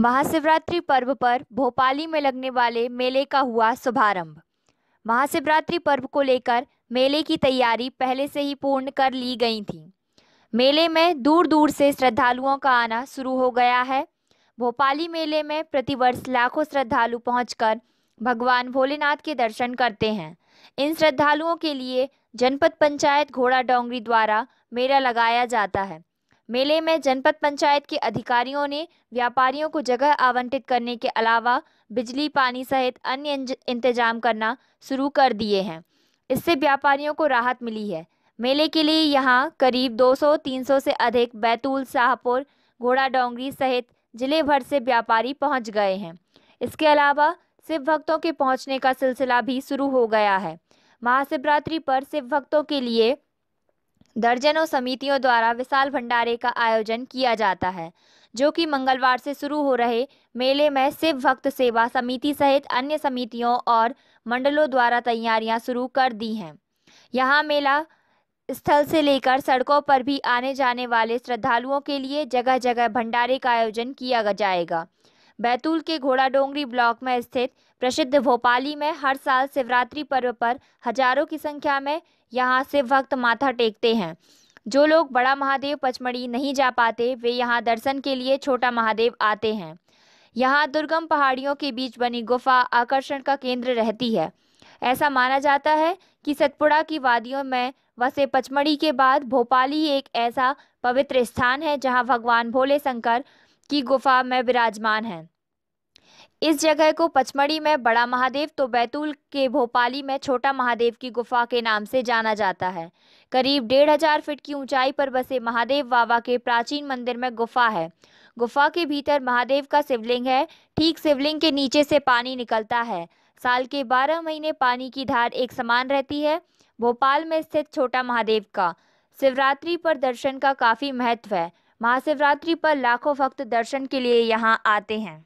महाशिवरात्रि पर्व पर भोपाली में लगने वाले मेले का हुआ शुभारंभ महाशिवरात्रि पर्व को लेकर मेले की तैयारी पहले से ही पूर्ण कर ली गई थी मेले में दूर दूर से श्रद्धालुओं का आना शुरू हो गया है भोपाली मेले में प्रतिवर्ष लाखों श्रद्धालु पहुंचकर भगवान भोलेनाथ के दर्शन करते हैं इन श्रद्धालुओं के लिए जनपद पंचायत घोड़ा डोंगरी द्वारा मेला लगाया जाता है मेले में जनपद पंचायत के अधिकारियों ने व्यापारियों को जगह आवंटित करने के अलावा बिजली पानी सहित अन्य इंतजाम करना शुरू कर दिए हैं इससे व्यापारियों को राहत मिली है मेले के लिए यहाँ करीब 200-300 से अधिक बैतूल शाहपुर घोड़ा डोंगरी सहित जिले भर से व्यापारी पहुँच गए हैं इसके अलावा शिव भक्तों के पहुँचने का सिलसिला भी शुरू हो गया है महाशिवरात्रि पर शिव भक्तों के लिए दर्जनों समितियों द्वारा विशाल भंडारे का आयोजन किया जाता है जो कि मंगलवार से शुरू हो रहे मेले में शिव भक्त सेवा समिति सहित अन्य समितियों और मंडलों द्वारा तैयारियां शुरू कर दी हैं यहाँ मेला स्थल से लेकर सड़कों पर भी आने जाने वाले श्रद्धालुओं के लिए जगह जगह भंडारे का आयोजन किया जाएगा बैतूल के घोड़ा डोंगरी ब्लॉक में स्थित प्रसिद्ध भोपाली में हर साल शिवरात्रि पर्व पर हजारों की संख्या में यहाँ शिव भक्त माथा टेकते हैं जो लोग बड़ा महादेव पचमढ़ी नहीं जा पाते वे यहाँ दर्शन के लिए छोटा महादेव आते हैं यहाँ दुर्गम पहाड़ियों के बीच बनी गुफा आकर्षण का केंद्र रहती है ऐसा माना जाता है कि सतपुड़ा की वादियों में वसे पचमढ़ी के बाद भोपाली एक ऐसा पवित्र स्थान है जहाँ भगवान भोले शंकर की गुफा में विराजमान है इस जगह को पचमढ़ी में बड़ा महादेव तो बैतूल के भोपाली में छोटा महादेव की गुफा के नाम से जाना जाता है करीब डेढ़ हजार फीट की ऊंचाई पर बसे महादेव बाबा के प्राचीन मंदिर में गुफा है गुफा के भीतर महादेव का शिवलिंग है ठीक शिवलिंग के नीचे से पानी निकलता है साल के बारह महीने पानी की धार एक समान रहती है भोपाल में स्थित छोटा महादेव का शिवरात्रि पर दर्शन का काफ़ी महत्व है महाशिवरात्रि पर लाखों भक्त दर्शन के लिए यहां आते हैं